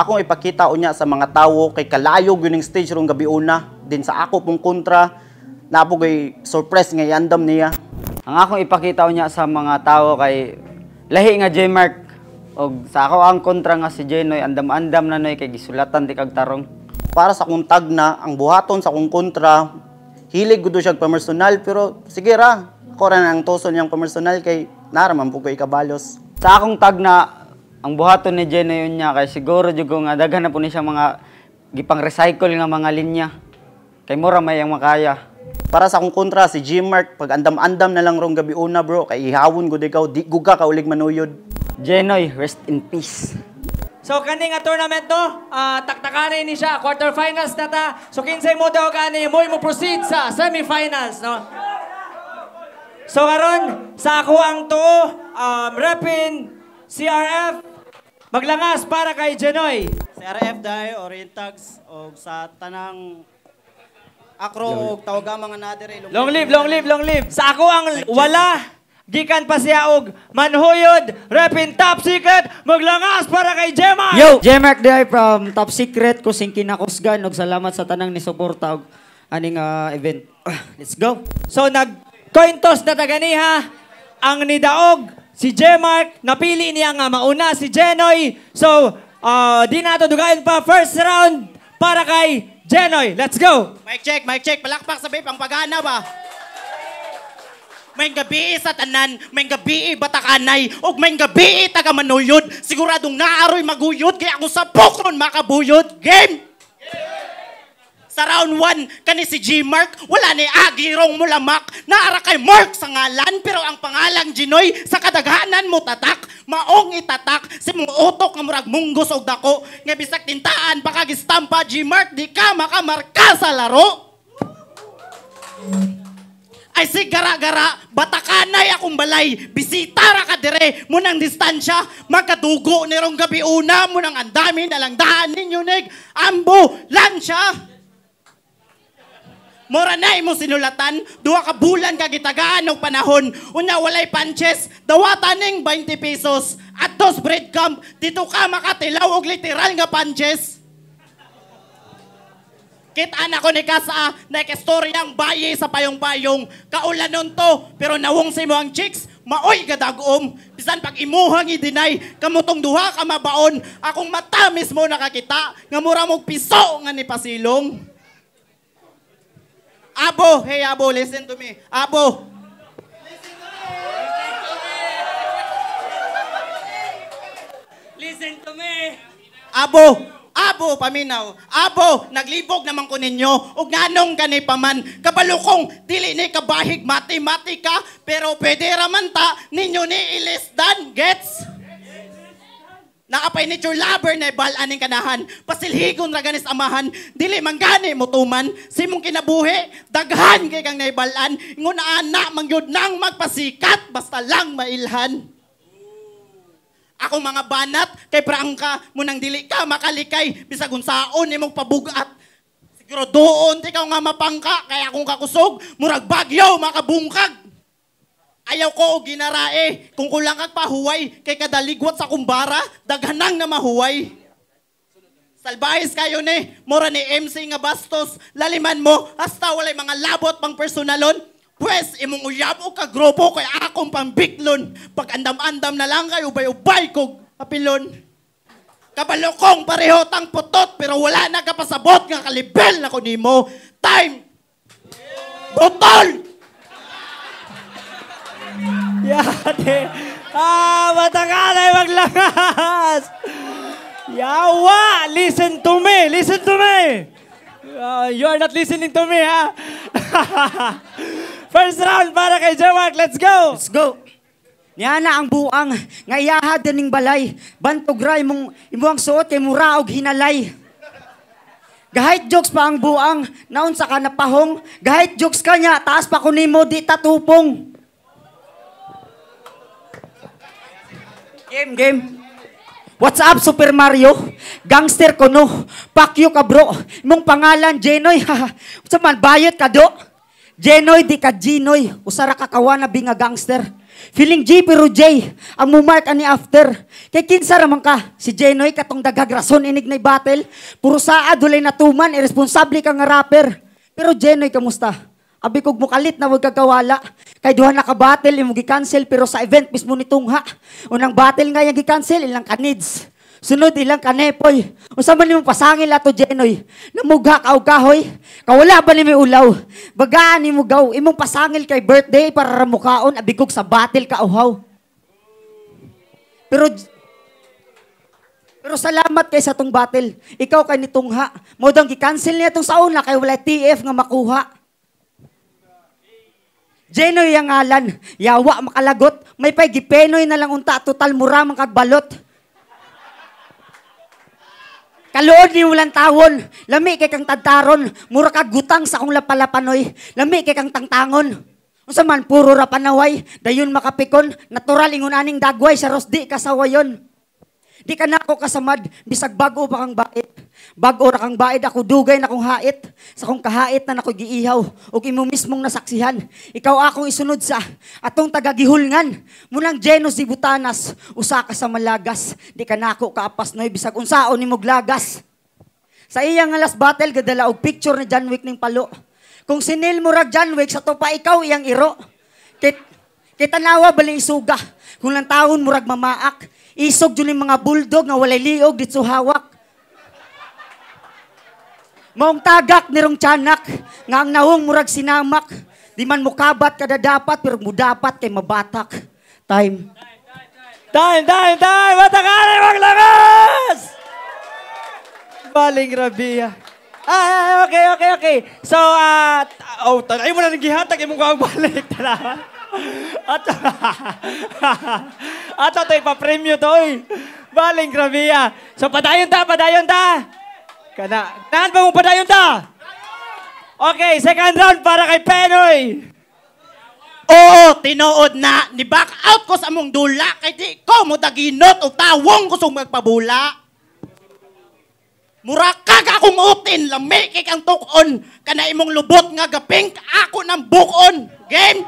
akong ipakita unya sa mga tao kay kalayo gyud stage rong gabi una din sa ako pong kontra napo kay surprise nga yandam niya ang akong ipakita unya sa mga tao kay lahi nga J Mark og sa ako ang kontra nga si Jenoy andam-andam na noy kay gisulatan di kag tarong para sa kong tagna ang buhaton sa kong kontra hilig gudo siya pamersonal pero sige ra ko ra ang tuso niyang pamersonal kay naraman po kay kabalos sa akong tagna ang buhaton ni Jen ayon yun niya kay siguro jud nga daghan na po ni siya mga gipang recycle nga mga linya. Kay mura may ang makaya. Para sa akong kontra, si Jim Mark, pag andam-andam na lang rong gabi una bro, kay ihawon gud ikaw, di guga ka ulig manuyod. Jenoy, rest in peace. So kani nga tournament no, uh, ah, taktakan ni siya, quarterfinals na ta. So kinsay mo daw kani, mo mo proceed sa semifinals, no? So karon sa ako ang to, um, repin, CRF, Maglangas para kay Jenoy. Sa RF dahil Orientags o sa tanang akro o tawaga mga nadire. Eh, long live, long live, long live. Sa ako ang wala. Gikan pa siya og manhuyod, repin top secret, maglangas para kay Jemark! Yo! Jemark Day from Top Secret, kusing kinakusgan, og salamat sa tanang ni Suporta og aning uh, event. Uh, let's go! So nag-coin toss na taganiha ang nidaog Si Jemark, napili niya nga mauna si Jenoy. So, uh, di na dugayon pa. First round para kay Jenoy. Let's go! Mic check, mic check. Palakpak sa babe, ang paghana ba? May gabi sa tanan, may gabi batakanay, o may gabi taga manuyod. Siguradong naaroy maguyod, kaya ako sa pokon makabuyod. Game! Karound 1 kani si G. Mark, wala ni Agirong mulamak, naara kay Mark sa ngalan, pero ang pangalang Ginoy, sa kadaghanan mo tatak, maong itatak, si mong utok nga murag munggos og dako, nga bisak tintaan, baka gistampa, G. Mark, di ka makamarka sa laro. Ay si gara-gara, batakanay akong balay, bisita ra ka dire, munang distansya, magkadugo nirong gabi una, munang andami nalang daan ninyo, neg, ambo, lansya mora na imong sinulatan, duha ka bulan gitagaan og panahon, una walay punches, dawata ning 20 pesos, at atos bread camp, dito ka makatilaw og literal nga punches. Kit anak ko ni Kasa, nakistoryang bayi sa payong-payong, kaulan nun to, pero nawong si mo ang chicks, maoy gadagom, bisan pag imuhang i-deny, kamutong duha ka mabaon, akong mata mismo nakakita, nga mura mong piso nga ni Pasilong. Abo, hey Abo, listen to me. Abo. Listen to me. Abo. Abo, paminaw. Abo, naglibog naman ko ninyo. O ganong gani man. Kabalukong, dili ni kabahig matematika, pero pwede raman ta, ninyo ni ilis dan. Gets? Naapay ni your lover na ibal aning kanahan. Pasilhigon ra ganis amahan. Dili manggani gani mo tuman. Simong kinabuhi, daghan kay kang naibalan. Ngunaan na mangyud nang magpasikat basta lang mailhan. Ako mga banat kay prangka munang dili ka makalikay bisag unsaon imong pabugat. Siguro doon ti nga mapangka kaya akong kakusog murag bagyo makabungkag. Ayaw ko og ginarae. Kung kulang kag pahuway, kay kadaligwat sa kumbara, daghanang na mahuway. Salbahis kayo ni, mura ni MC nga bastos, laliman mo, hasta walay mga labot pang personalon, Pwes, imong uyab o ka grupo kay akong pambiklon. Pag andam-andam na lang kayo, bayubay kog apilon. Kabalokong parehotang putot, pero wala na kapasabot nga kalibel na ko nimo. Time! Butol! Yate. Ah, matakalay maglakas. Yawa, listen to me, listen to me. Uh, you are not listening to me, ha? First round para kay Jamak, let's go. Let's go. na ang buang, nga iyahad ning balay, bantugray mong imuang suot kay mura og hinalay. Gahit jokes pa ang buang, naunsa ka napahong, gahit jokes kanya, taas pa ko nimo di tatupong. Game, game. What's up, Super Mario? Gangster ko, no? Pakyo ka, bro. Mong pangalan, Jenoy. Sa man, bayot ka, do? Jenoy, di ka Jinoy. Usara ka kawa na binga gangster. Feeling J pero J, ang mumark ani after. Kay kinsa raman ka, si Jenoy katong dagag rason inig na battle. Puro saad, dulay natuman, irresponsable ka nga rapper. Pero Jenoy, kamusta? Abi kog mukalit na wag kagawala. Kay duha na ka-battle imong gi-cancel pero sa event mismo nitong ha. Unang battle nga yang gi-cancel ilang kanids. Sunod ilang kanepoy. Unsa man imong pasangil ato Jenoy? Namugha ka og kahoy. Kawala ba ni may ulaw? Bagaan nimo gaw imong pasangil kay birthday para ramukaon abi kog sa battle ka uhaw. Pero pero salamat kay sa tong battle. Ikaw kay nitong ha. Modang gi-cancel niya tong sauna kay wala TF nga makuha. Jenoy yang alan, yawa makalagot, may pay gipenoy na lang unta total mura man kag balot. Kalood ni walang tawon, lami kay kang tadtaron, mura kag gutang sa akong lapalapanoy, lami kay kang tangtangon. Unsa man puro ra panaway, dayon makapikon, natural ingon aning dagway sa rosdi kasawayon. Di ka nako kasamad, bisag bago pa kang bait. Bago ra kang baid ako dugay na kong hait, sa kong kahait na nako giihaw ug imo mismong nasaksihan. Ikaw akong isunod sa atong tagagihulngan. munang Genos di Butanas, usa ka sa malagas, di ka nako kaapas noy bisag unsaon nimo glagas. Sa iyang alas battle gadala og picture ni John Wick ning palo. Kung sinil mo rag John Wick sa topa ikaw iyang iro. Kit kita nawa bali isuga. Kung lang taon murag mamaak, isog jud mga bulldog na walay liog ditso hawak. Maong tagak nirong tiyanak, nga ang nahong murag sinamak. Di man mukabat kada dapat, pero mudapat kay mabatak. Time. Time, time, time! Matakari, wag lakas! Baling rabia. Ah, ah, ah, okay, okay, okay. So, at... Ah, oh, tanay mo na ng gihatag, imong kawag balik. Tanaman. At, at ito, ipapremyo to, eh. Baling rabia. So, padayon ta, padayon ta! Kana. Kanaan ba mong padayon ta? Okay, second round para kay Penoy. Oo, tinuod na. Ni back out ko sa among dula. Kay di ko mo daginot o tawong ko sa magpabula. Mura kag akong utin, lamikik ang tukon. Kana imong lubot nga gapink, ako ng bukon. Game?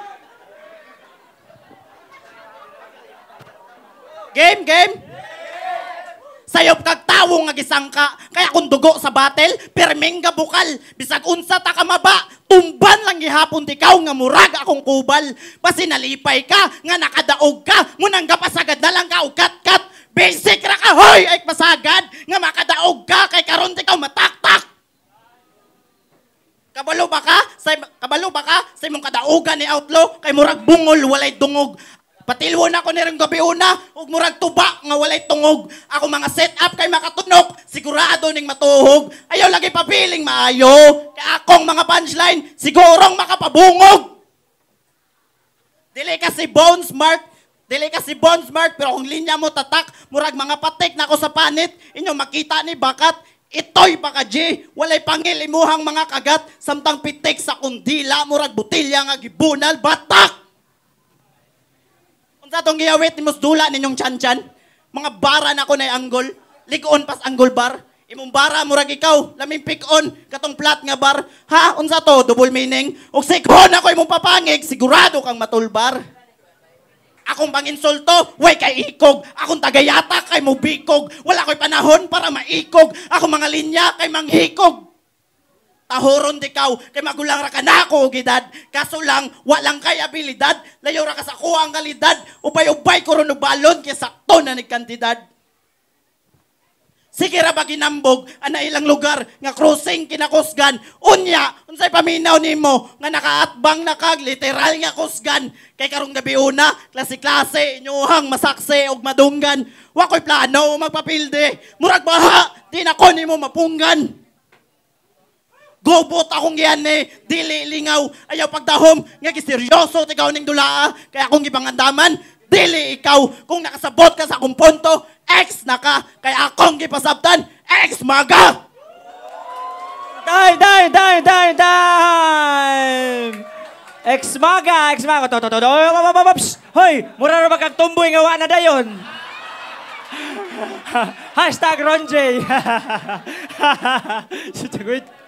Game, game? Sayop kag tawo nga gisangka, kaya kun dugo sa battle pirming bukal. Bisag unsa ta ka maba, tumban lang gihapon di kaw nga murag akong kubal. Basi nalipay ka, nga nakadaog ka, munang gapasagad na lang ka og kat-kat. Basic ra ka, hoy! Ay pasagad, nga makadaog ka, kay karon di ka mataktak. Kabalo ba ka? Say, kabalo ba ka? Say mong kadaogan ni Outlaw, kay murag bungol, walay dungog. Patilwo na ako nirang gabi una, ug murag tuba nga walay tungog. Ako mga set up kay makatunok, sigurado ning matuhog. Ayaw lagi pabiling maayo. Kay akong mga punchline, sigurong makapabungog. Dili ka si Bones Mark. dili ka si Bones Mark. pero kung linya mo tatak, murag mga patik na ako sa panit, inyo makita ni bakat, Ito'y baka pakaji, walay pangilimuhang mga kagat, samtang pitik sa kundila, murag butilya nga gibunal, batak! na tong giyawit, imus dula ninyong tiyan-tiyan. Mga bara na ko na anggol. Ligoon pas anggol bar. Imong bara, murag ikaw. Laming pick on. Katong plat nga bar. Ha? Unsa to? Double meaning. O sikhon ako imong papangig. Sigurado kang matulbar. Akong insulto? way kay ikog. Akong tagayata kay mubikog. Wala ko'y panahon para maikog. Akong mga linya kay manghikog tahoron di kaw, kay magulang ra ka na ako, gidad. Kaso lang, walang kay abilidad, layo ra ka sa kuha ang kalidad, ubay-ubay ko ron balon, kaya sakto na ni kandidad. Sige ra ba ginambog ana ilang lugar nga crossing kinakusgan unya unsay paminaw nimo nga nakaatbang na kag literal nga kusgan kay karong gabi una klase klase inyuhang masakse og madunggan wa koy plano magpapilde murag baha di na ko nimo mapunggan gobot akong yan eh, dili lingaw, ayaw pagdahom, nga kiseryoso, tigaw ning dulaa, ah. kaya akong ibangandaman, dili ikaw, kung nakasabot ka sa akong punto, ex naka ka, kaya akong gipasabtan, ex maga! Dai, dai, dai, dai, dai! Ex maga, ex maga, to, to, to, to, hoy, mura na ba kang tumboy nga wala na dayon? Hashtag Ronjay.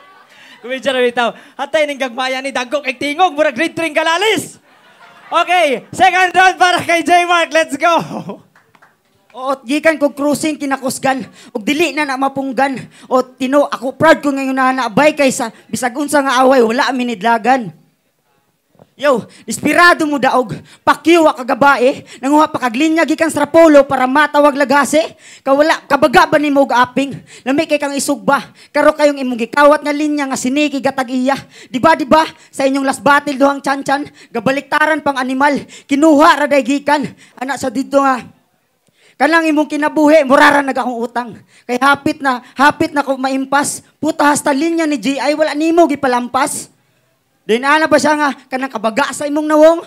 Kumidya na bitaw. Hatay ning gagmaya ni Dagkok ig tingog murag grade ring kalalis. Okay, second round para kay J Mark. Let's go. Oot gikan ko cruising kinakusgan ug dili na na mapunggan. O tino ako proud ko ngayon na naabay kay sa bisag unsa nga away wala mi nidlagan. Yo, inspirado mo daog, pakiwa kagabae, nanguha pa kaglinya gikan sa rapolo para matawag lagase, kawala kabaga ba nimo og aping, lami kay kang isugba, karo kayong imong gikawat nga linya nga siniki gatag iya, di ba di ba sa inyong last battle duhang tiyan gabaliktaran pang animal, kinuha ra day gikan, anak sa didto nga Kanang imong kinabuhi, murara nag akong utang. Kay hapit na, hapit na ko maimpas. Puta hasta linya ni GI, wala nimo gipalampas ana ah, ba siya nga, kanang kabaga sa imong nawong?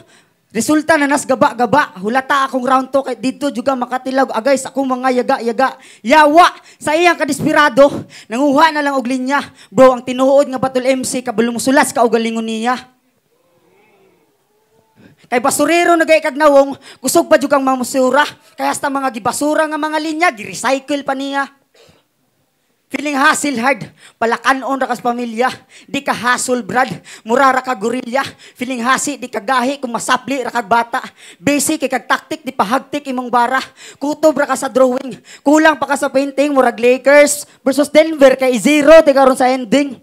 Resulta na nas gaba-gaba, hulata akong round to, kay dito juga makatilag, agay sa akong mga yaga-yaga, yawa, sa iyang kadispirado, nanguha na lang og linya. Bro, ang tinuod nga Batol MC, kabulumusulas ka ugalingon niya. Kay basurero na gay kagnawong, kusog pa juga mamusura, kay hasta mga gibasura nga mga linya, gi recycle pa niya. Feeling hassle hard, palakanon rakas pamilya, di ka hassle brad, mura ra ka gorilya, feeling hasi di ka gahi kung masapli ra kag bata, basic kag taktik di pahagtik imong bara, kutob ra ka sa drawing, kulang pa ka sa painting, murag Lakers versus Denver kay zero di karon sa ending.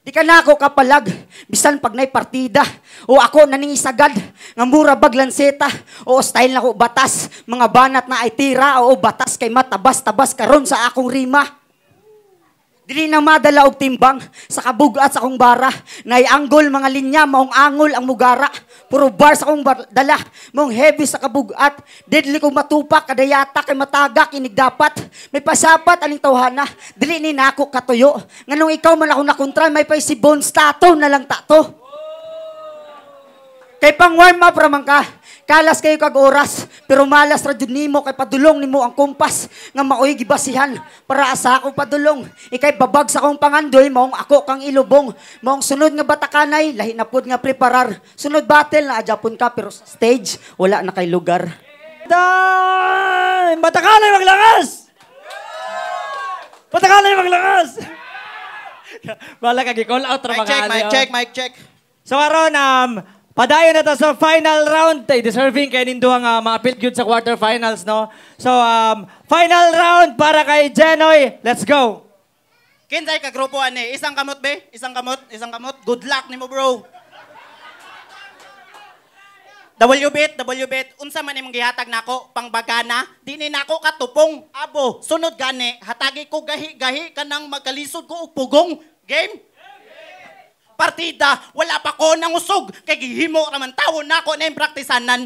Di ka na ako kapalag, bisan pag nay partida, o ako naningisagad, nga mura baglanseta. o style na ko batas, mga banat na ay tira, o batas kay matabas-tabas karon sa akong rima. Dili na madala og timbang sa kabug at sa kong bara. Naianggol mga linya, maong angol ang mugara. Puro bar sa kong bar, dala, maong heavy sa kabug at. Dili ko matupak, kadayata, kay mataga, kinig dapat. May pasapat, aling tawhana. Dili ni nako katuyo. Nganong ikaw man ako nakontra, may pa si Bones tato na lang tato. Kay pang warm up raman ka. Kalas kayo kag oras, pero malas ra jud nimo kay padulong nimo ang kumpas nga maoy gibasihan para asa akong padulong. Ikay babag sa akong pangandoy maong ako kang ilubong. Maong sunod nga batakanay, lahi na pud nga preparar. Sunod battle na adyapon ka pero sa stage wala na kay lugar. Time! Batakanay maglangas! Batakanay maglangas! Wala ka gi-call out ra mga check, mic check, mic check. So aron um, Padayon na sa final round. Tay, deserving kay nindo ang uh, ah, maapil gyud sa quarterfinals, no? So, um, final round para kay Jenoy. Let's go. Kinsay ka grupo ani? Isang kamot be? Isang kamot, isang kamot. Good luck nimo, bro. WBet, WBet, unsa man imong gihatag nako pangbagana, dinhi nako katupong. Abo, sunod gani, hatagi ko gahi-gahi kanang magkalisod ko og pugong. Game? partida, wala pa ko nang usog. Kay gihimo raman tawo na ako na yung praktisanan.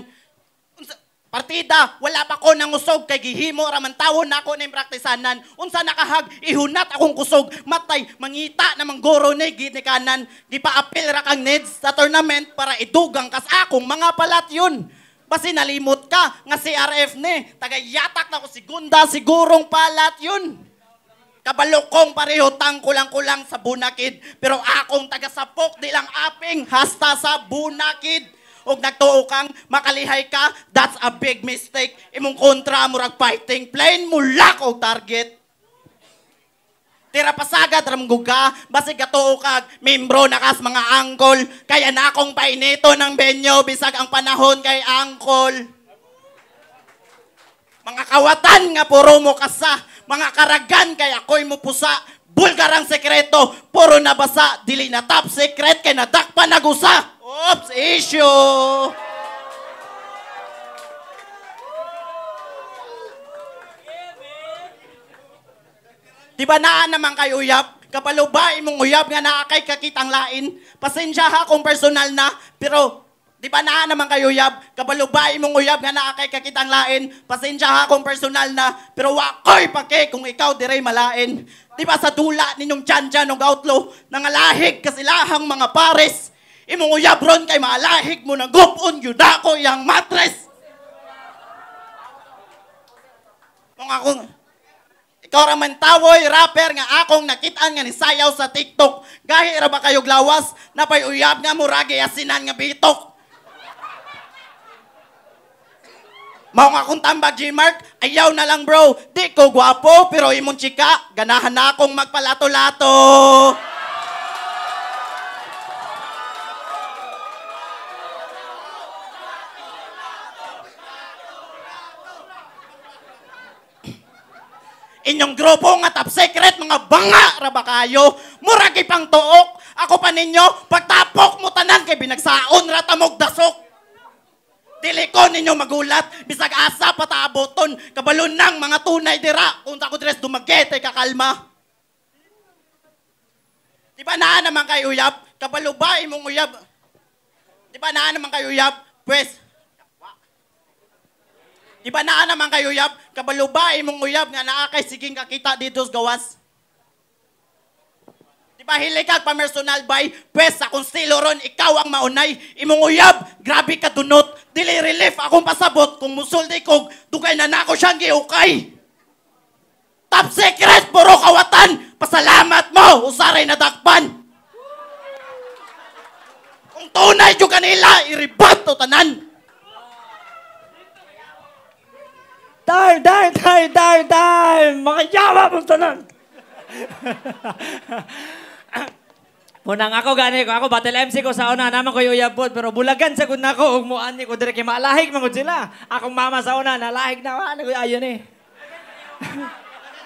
Partida, wala pa ko nang usog. Kay gihimo raman tawo na ako na yung praktisanan. Unsa nakahag, ihunat akong kusog. Matay, mangita na manggoro na ginikanan. Gipaapil ra kang needs sa tournament para idugang kas akong mga palat yun. Basi nalimot ka nga CRF ni, ne. Tagayatak na ko segunda sigurong palat yun. Kabalokong parehutang kulang-kulang sa bunakid. Pero akong taga tagasapok, di lang aping hasta sa bunakid. Og nagtuo kang makalihay ka, that's a big mistake. Imong kontra, murag fighting plane, mulak og target. Tira pasagad, ramguga, basig gatuo kag, membro nakas mga angkol. Kaya na akong painito ng benyo, bisag ang panahon kay angkol mga kawatan nga puro mo kasa, mga karagan kay ako'y mo pusa, bulgarang sekreto, puro nabasa, dili na top secret kay natakpan nagusa. Oops, issue! Di ba naan naman kay uyab? Kapalo ba imong Uyap nga naa kay kakitang lain? Pasensya ha kung personal na, pero Di ba naa naman kayo yab? Kabalubay mong uyab nga naa kay kakitang lain. Pasensya ha kung personal na, pero wakoy pake kung ikaw direy malain. Di ba sa dula ninyong tiyan-tiyan og outlaw, nangalahig kasilahang mga pares. Imong uyab ron kay maalahig mo na gupon yun ako yang matres. Mga akong, ikaw raman tawoy, rapper nga akong nakitaan nga ni sayaw sa TikTok. Gahi ra ba kayo glawas? Napay uyab nga muragi asinan nga bitok. Mao nga kung tamba, G-Mark, ayaw na lang bro. Di ko gwapo, pero imong chika, ganahan na akong magpalato-lato. Inyong grupo nga top secret, mga banga ra ba kayo? Muragi pang tuok. Ako pa ninyo, pagtapok mo tanan kay binagsaon ra tamog dasok. Dili ko ninyo magulat, bisag asa pataaboton, kabalon nang mga tunay dira, kung ako dress dumagete kakalma. Di ba naa naman kay Uyab? Kabalo ba imong Uyab? Di ba naa naman kay Uyab? pues Di ba naa naman kay Uyab? Kabalo ba imong Uyab nga naa kay siging kakita dito gawas? nagpahilikat pa personal by pwes akong silo ron, ikaw ang maunay, imong uyab, grabe ka dunot, dili relief akong pasabot, kung musuldi kog, dugay na nako siyang giukay. Top secret, puro kawatan, pasalamat mo, usaray na dakpan. Kung tunay yung kanila, iribat o tanan. Dar, dar, dar, dar, dar! Mga mong tanan! Munang ako gani ko, ako battle MC ko sa una, naman ko yuyabot, pero bulagan sa gud nako ug muan ni ko dire kay malahig man sila. Akong mama sa una, nalahig na wala ko ayon eh.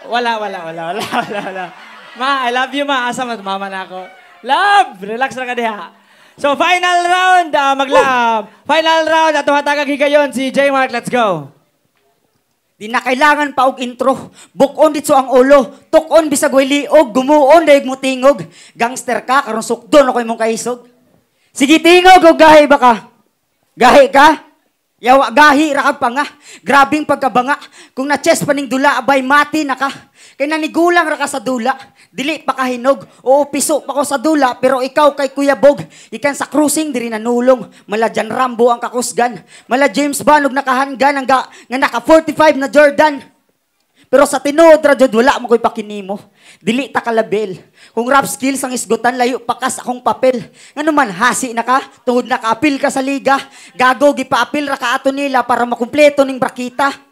wala, wala, wala, wala, wala, wala. Ma, I love you ma, asa man mama na ako. Love, relax lang ka So final round, uh, ah, magla Woo! final round ato hatagag higayon si J Mark, let's go. Di na kailangan pa og intro. Bukon ditso ang ulo. Tukon bisag waliog, gumuon dayog mo tingog. Gangster ka karon sukdon ako imong kaisog. Sige tingog og gahi ba ka? Gahi ka? Yawa gahi ra ka pa nga. Grabing pagkabanga. Kung na chest paning dula abay mati na ka. Kay nanigulang ra ka sa dula, dili pa ka hinog, oo piso pa ko sa dula, pero ikaw kay Kuya Bog, ikan sa cruising diri nanulong, mala Jan Rambo ang kakusgan, mala James Bond og nakahangan nga naka 45 na Jordan. Pero sa tinuod ra wala mo koy pakinimo. Dili ta kalabel. Kung rap skills ang isgutan layo pakas akong papel. Ngano man hasi na ka, tuhod na ka apil ka sa liga, gago gipaapil ra ka ato nila para makumpleto ning brakita.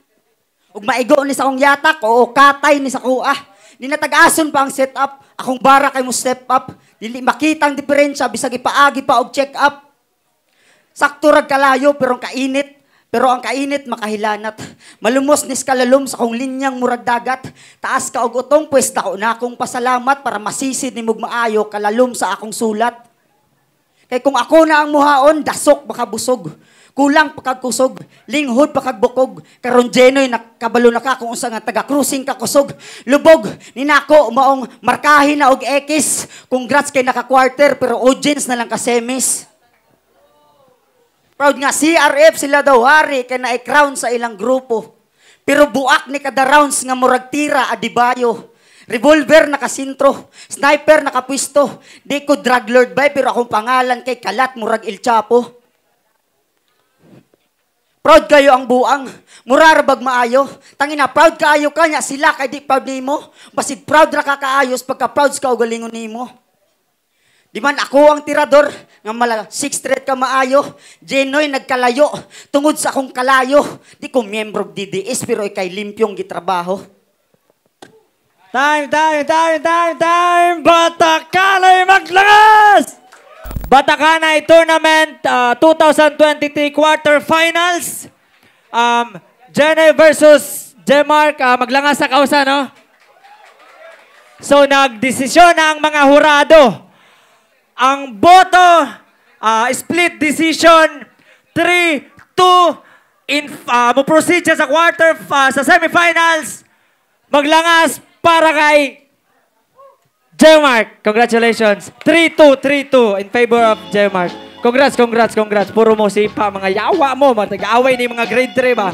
Ug maigo ni sa akong yatak o katay ni sa kuha. Ah. Di natag-ason pa ang setup. Akong bara kay mo step up. Dili makita ang diferensya bisag ipaagi pa og check up. Sakto rag kalayo pero ang kainit pero ang kainit makahilanat. Malumos ni skalalom sa kong linyang murag dagat. Taas ka og utong pwesta ko na akong pasalamat para masisid ni maayo kalalom sa akong sulat. Kay kung ako na ang muhaon, dasok baka busog kulang pagkakusog, linghod pagkagbukog, karon jenoy nakabalo na ka kung unsa nga taga cruising ka kusog, lubog ninako maong markahin na og X. Congrats kay naka quarter pero audience na lang ka semis. Proud nga CRF sila daw hari kay na crown sa ilang grupo. Pero buak ni kada rounds nga murag tira adibayo. Revolver nakasintro, sniper nakapwisto. Di ko drug lord bay pero akong pangalan kay Kalat murag El Chapo. Proud kayo ang buang. Murara bag maayo. Tangina, proud kaayo ka niya. Sila kay di proud ni mo. Basid proud ra ka kaayos pagka proud ka ugalingon ni mo. Di man ako ang tirador nga mala six thread ka maayo, Jenoy nagkalayo tungod sa akong kalayo. Di ko miyembro DDS pero ikay limpyong gitrabaho. Time, time, time, time, time! Bata kalay maglangas! Batacanay Tournament uh, ah, 2023 quarterfinals. Um, Jenny versus Jemark. Uh, maglangas sa kausa, no? So, nagdesisyon na ang mga hurado. Ang boto, uh, split decision, 3-2, in uh, mo-proceed sa quarter, uh, sa semifinals, maglangas para kay Jemark, congratulations. 3-2, 3-2 in favor of Jemark. Congrats, congrats, congrats. Puro mo sipa, mga yawa mo. Matag-away ni mga grade 3 ba?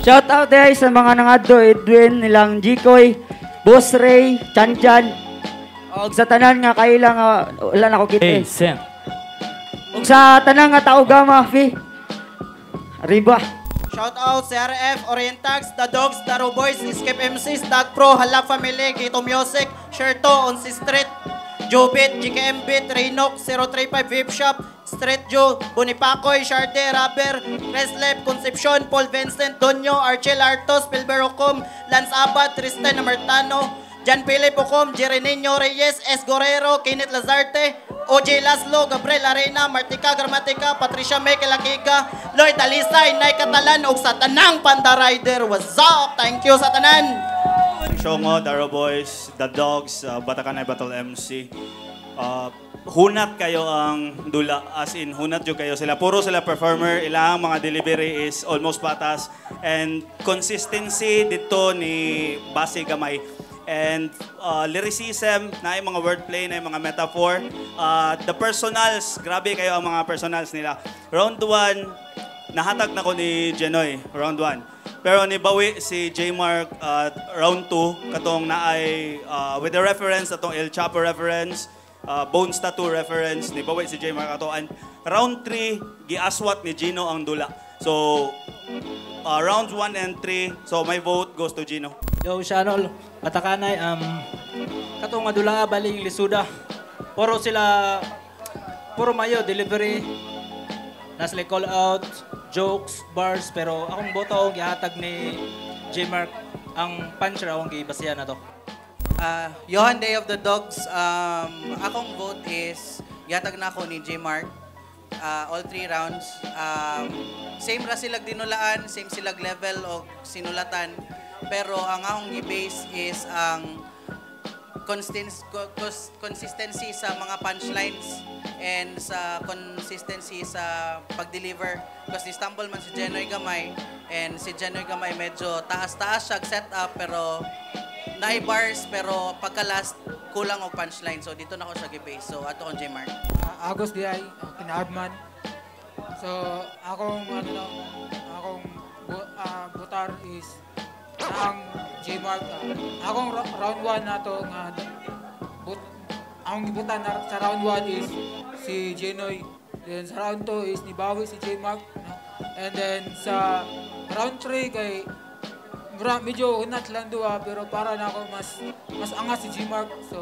Shout out eh sa mga nangado, Edwin, nilang Jikoy, Boss Ray, Chanchan. O sa tanan nga kailang uh, ah, wala na ko kita. Hey, Sam. O sa tanan nga tao gama, Fi. Riba. Shout out CRF, Orientax, The Dogs, The Boys, Escape MCs, Dog Pro, Hala Family, Gito Music, Sherto, On Si Street, Jobit, GKM Beat, Raynock, 035 Vape Shop, Street Joe, Bonipacoy, Sharde, Rapper, Reslep, Concepcion, Paul Vincent, Donyo, Archel Artos, Pilbero Com, Lance Abad, Tristan Amartano, Jan Philip Ocom, Jerenino Reyes, S. Gorero, Kenneth Lazarte, OJ Laslo, Gabriel Arena, Martika Gramatika, Patricia Mekelakiga, Lloyd Alisay, Nay Catalan, ug Satanang Panda Rider. What's up? Thank you Satanan! tanan! Shongo, Daro Boys, The Dogs, uh, Batakanay Battle MC. Uh, hunat kayo ang dula, as in hunat jo kayo sila. Puro sila performer, ilang mga delivery is almost patas. And consistency dito ni Base Gamay and uh, lyricism, na yung mga wordplay, na yung mga metaphor. Uh, the personals, grabe kayo ang mga personals nila. Round 1, nahatag na ko ni Jenoy, round 1. Pero ni nibawi si J. Mark uh, round 2, katong na ay uh, with the reference, atong El Chapo reference, uh, Bones Tattoo reference, ni nibawi si J. Mark ato. And round 3, giaswat ni Gino ang dula. So, uh, round 1 and 3, so my vote goes to Gino. Yo, Shanol, katakanay, um, katong adula baling lisuda. Puro sila, puro mayo, delivery, nasli call out, jokes, bars, pero akong boto akong gihatag ni J. Mark ang punch raw ang gibasihan na to. Uh, Johan Day of the Dogs, um, akong vote is yatag na ako ni J. Mark uh, ah, all three rounds. Um, same ra silag dinulaan, same silag level o sinulatan pero ang akong i-base is ang consistency sa mga punchlines and sa consistency sa pag-deliver. Kasi stumble man si Jenoy Gamay and si Jenoy Gamay medyo taas-taas siya setup pero nai bars pero pagka last kulang og punchline. So dito na ako siya gibase. So ato kon J-Mark. Uh, ah, Agos di ay kinahadman. So akong ano akong bu uh, butar is ang J-Mart. Uh, ah, akong round 1 na to but, ang gibutan na sa round 1 is si Jenoy. Then sa round 2 is ni Bawi si J-Mark. And then sa round 3 kay mura, medyo unat lang duwa, pero para na ako mas, mas angas si G-Mark. So,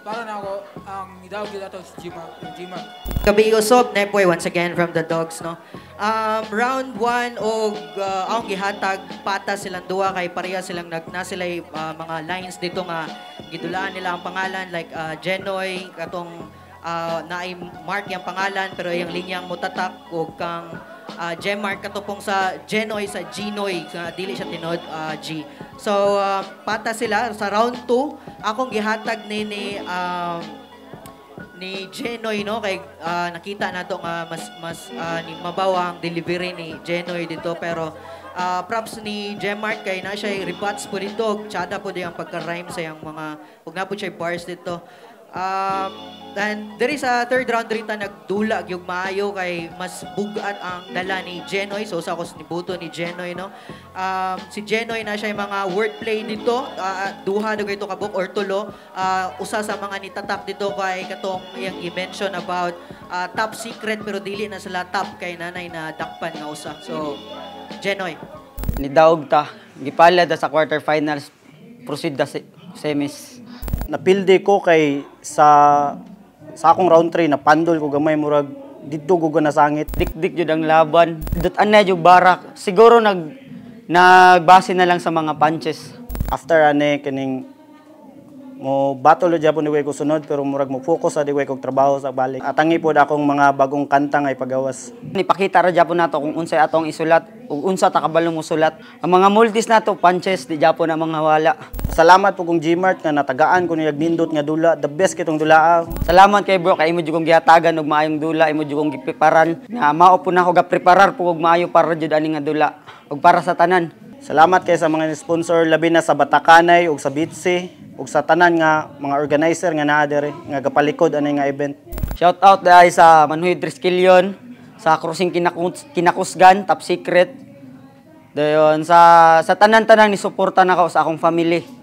para na ako, ang um, idawag dito si G-Mark, yung G-Mark. Kabi Usop, Nepoy, once again from the Dogs, no? Um, round 1, og uh, ang gihatag, pata silang duwa, kay pareha silang nagna na sila uh, mga lines dito nga, gidulaan nila ang pangalan, like uh, Genoy katong uh, na ay Mark yang pangalan, pero yung linyang mutatak, o kang uh, ah, Gemmark katupong sa Genoy sa Ginoy sa dili siya tinod uh, ah, G. So uh, pata sila sa round 2 akong gihatag ni ni uh, ni Genoy no kay uh, nakita nato nga mas mas uh, ni mabaw ang delivery ni Genoy dito pero uh, props ni Gemmark kay na siya rebuts po dito. Tsada po din ang pagka-rhyme sa yung mga, huwag na po siya bars dito. Uh, and there is a third round rin ta nagdulag yung maayo kay mas bugat ang dala ni Genoy. So sa ni Buto ni Genoy, no? Um, si Genoy na siya yung mga wordplay dito. Uh, ah, ah, duha na ito kabuk or tulo. Uh, usa sa mga nitatak dito kay katong yung i-mention about uh, top secret pero dili na sila top kay nanay na dakpan nga usa. So, Genoy. Nidaog ta. Gipala da sa quarterfinals. Proceed da si semis napildi ko kay sa sa akong round 3 na pandol ko gamay murag dito ko sangit Dikdik jud ang laban. Dutan na jud barak. Siguro nag nagbase na lang sa mga punches. After ane kining mo battle jud po ni ko sunod pero murag mo focus sa ah, way kog trabaho sa balik. Atangi po akong mga bagong kanta nga ipagawas. Nipakita ra japo nato kung unsay atong isulat ug unsa ta kabalo mo sulat. Ang mga multis nato punches di japo na mga wala. Salamat po kong Gmart nga natagaan ko niyag nindot nga dula. The best kitong dula. Ah. Salamat kay bro kay imo jud kong gihatagan og maayong dula, imo jud kong gipreparan. Nga mao po na ko gapreparar po og maayo para jud ani nga dula og para sa tanan. Salamat kay sa mga sponsor labi na sa Batakanay ug sa Bitsi ug sa tanan nga mga organizer nga naa dere nga gapalikod ani nga event. Shout out dai sa Manuel Triskelion, sa Crossing Kinakus Kinakusgan, Top Secret. Dayon sa sa tanan-tanan ni suporta nako sa akong family.